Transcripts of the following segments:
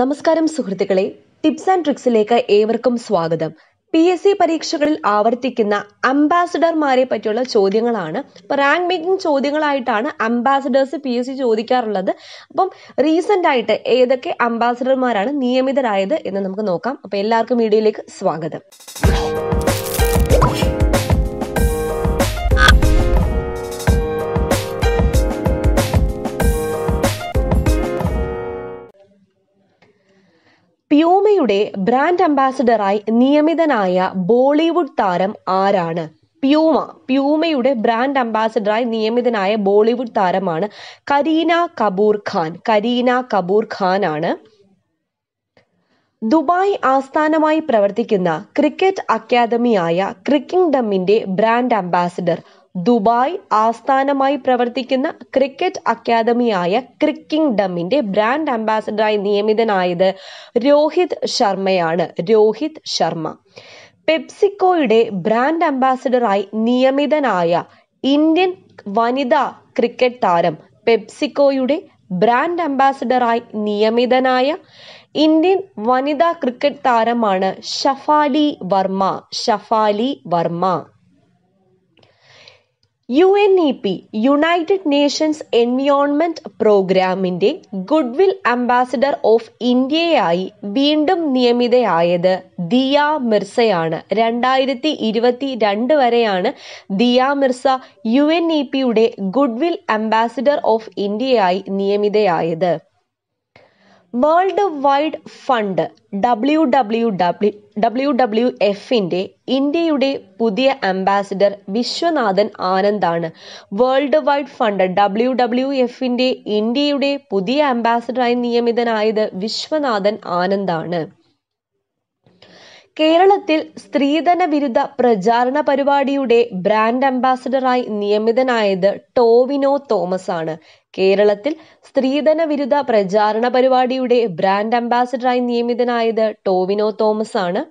നമസ്കാരം സുഹൃത്തുക്കളെ tips and ട്രിക്സിലേക്ക് ഏവർക്കും സ്വാഗതം പി എസ് സി പരീക്ഷകളിൽ ആവർത്തിക്കുന്ന അംബാസിഡർമാരെ പറ്റിയുള്ള ചോദ്യങ്ങളാണ് ഇപ്പൊ റാങ്ക് മേക്കിംഗ് ചോദ്യങ്ങളായിട്ടാണ് അംബാസിഡേഴ്സ് പി എസ് സി ചോദിക്കാറുള്ളത് അപ്പം റീസെന്റ് ആയിട്ട് ഏതൊക്കെ അംബാസിഡർമാരാണ് നിയമിതരായത് എന്ന് നമുക്ക് നോക്കാം അപ്പൊ എല്ലാവർക്കും വീഡിയോയിലേക്ക് സ്വാഗതം ഇന്ത്യയുടെ ബ്രാൻഡ് അംബാസഡറായി നിയമിതനായ ബോളിവുഡ് താരം ആരാണ് പ്യൂമ പ്യൂമയുടെ ബ്രാൻഡ് അംബാസഡറായി നിയമിതനായ ബോളിവുഡ് താരമാണ് കരീന കപൂർ ഖാൻ കരീന കപൂർ ഖാൻ ആണ് ദുബായ് ആസ്ഥാനമായി പ്രവർത്തിക്കുന്ന ക്രിക്കറ്റ് അക്കാദമിയായ ക്രിക്കിംഗ് ഡമ്മിന്റെ ബ്രാൻഡ് അംബാസഡർ ദുബായ് ആസ്ഥാനമായി പ്രവർത്തിക്കുന്ന ക്രിക്കറ്റ് അക്കാദമിയായ ക്രിക്കിംഗ് ഡമ്മിന്റെ ബ്രാൻഡ് അംബാസഡറായി നിയമിതനായത് രോഹിത് ശർമ്മയാണ് രോഹിത് ശർമ്മ പെപ്സിക്കോയുടെ ബ്രാൻഡ് അംബാസഡറായി നിയമിതനായ ഇന്ത്യൻ വനിതാ ക്രിക്കറ്റ് താരം പെപ്സിക്കോയുടെ ബ്രാൻഡ് അംബാസഡറായി നിയമിതനായ ഇന്ത്യൻ വനിതാ ക്രിക്കറ്റ് താരമാണ് Shafali Varma Shafali Varma U N E P United Nations environment പ്രോഗ്രാമിന്റെ ഗുഡ്വിൽ അംബാസിഡർ ഓഫ് ഇന്ത്യയായി വീണ്ടും നിയമിതയായത് ദിയ മിർസയാണ് രണ്ടായിരത്തി ഇരുപത്തി രണ്ട് വരെയാണ് Dia Mirza U N E പിയുടെ ഗുഡ്വിൽ അംബാസിഡർ ഓഫ് ഇന്ത്യയായി നിയമിതയായത് world wide fund W W W W W എഫിന്റെ ഇന്ത്യയുടെ പുതിയ അംബാസിഡർ വിശ്വനാഥൻ ആനന്ദാണ് world wide fund W W എഫിന്റെ ഇന്ത്യയുടെ പുതിയ അംബാസിഡറായി നിയമിതനായത് വിശ്വനാഥൻ ആനന്ദാണ് കേരളത്തിൽ സ്ത്രീധന വിരുദ്ധ പ്രചാരണ പരിപാടിയുടെ ബ്രാൻഡ് അംബാസിഡറായി നിയമിതനായത് ടോവിനോ തോമസ് ആണ് കേരളത്തിൽ സ്ത്രീധന വിരുദ്ധ പ്രചാരണ പരിപാടിയുടെ ബ്രാൻഡ് അംബാസഡറായി നിയമിതനായത് ടോവിനോ തോമസ് ആണ്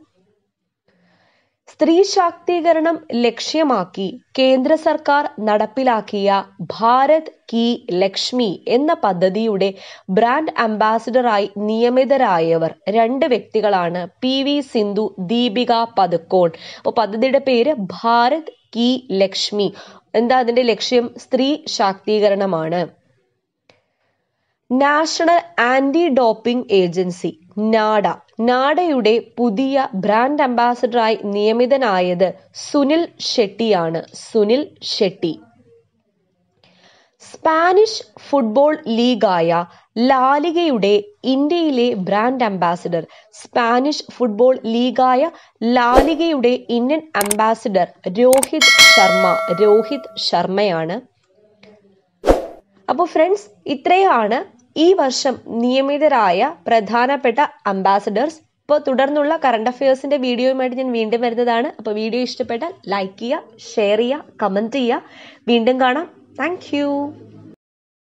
സ്ത്രീ ശാക്തീകരണം ലക്ഷ്യമാക്കി കേന്ദ്ര സർക്കാർ നടപ്പിലാക്കിയ ഭാരത് കി ലക്ഷ്മി എന്ന പദ്ധതിയുടെ ബ്രാൻഡ് അംബാസിഡറായി നിയമിതരായവർ രണ്ട് വ്യക്തികളാണ് പി വി സിന്ധു ദീപിക പതുക്കോൺ അപ്പോൾ പദ്ധതിയുടെ പേര് ഭാരത് കി ലക്ഷ്മി എന്താ അതിന്റെ ലക്ഷ്യം സ്ത്രീ ശാക്തീകരണമാണ് national anti doping agency NADA നാഡയുടെ പുതിയ ബ്രാൻഡ് അംബാസഡറായി നിയമിതനായത് സുനിൽ ഷെട്ടിയാണ് സുനിൽ ഷെട്ടി സ്പാനിഷ് ഫുട്ബോൾ ലീഗായ ലാലികയുടെ ഇന്ത്യയിലെ ബ്രാൻഡ് അംബാസിഡർ സ്പാനിഷ് ഫുട്ബോൾ ലീഗായ ലാലികയുടെ ഇന്ത്യൻ അംബാസിഡർ രോഹിത് ശർമ്മ രോഹിത് ശർമ്മയാണ് അപ്പോൾ ഫ്രണ്ട്സ് ഇത്രയാണ് ഈ വർഷം നിയമിതരായ പ്രധാനപ്പെട്ട അംബാസഡേഴ്സ് ഇപ്പോൾ തുടർന്നുള്ള കറണ്ട് അഫയേഴ്സിന്റെ വീഡിയോയുമായിട്ട് ഞാൻ വീണ്ടും വരുന്നതാണ് അപ്പോൾ വീഡിയോ ഇഷ്ടപ്പെട്ടാൽ ലൈക്ക് ചെയ്യുക ഷെയർ ചെയ്യുക കമന്റ് ചെയ്യുക വീണ്ടും കാണാം താങ്ക്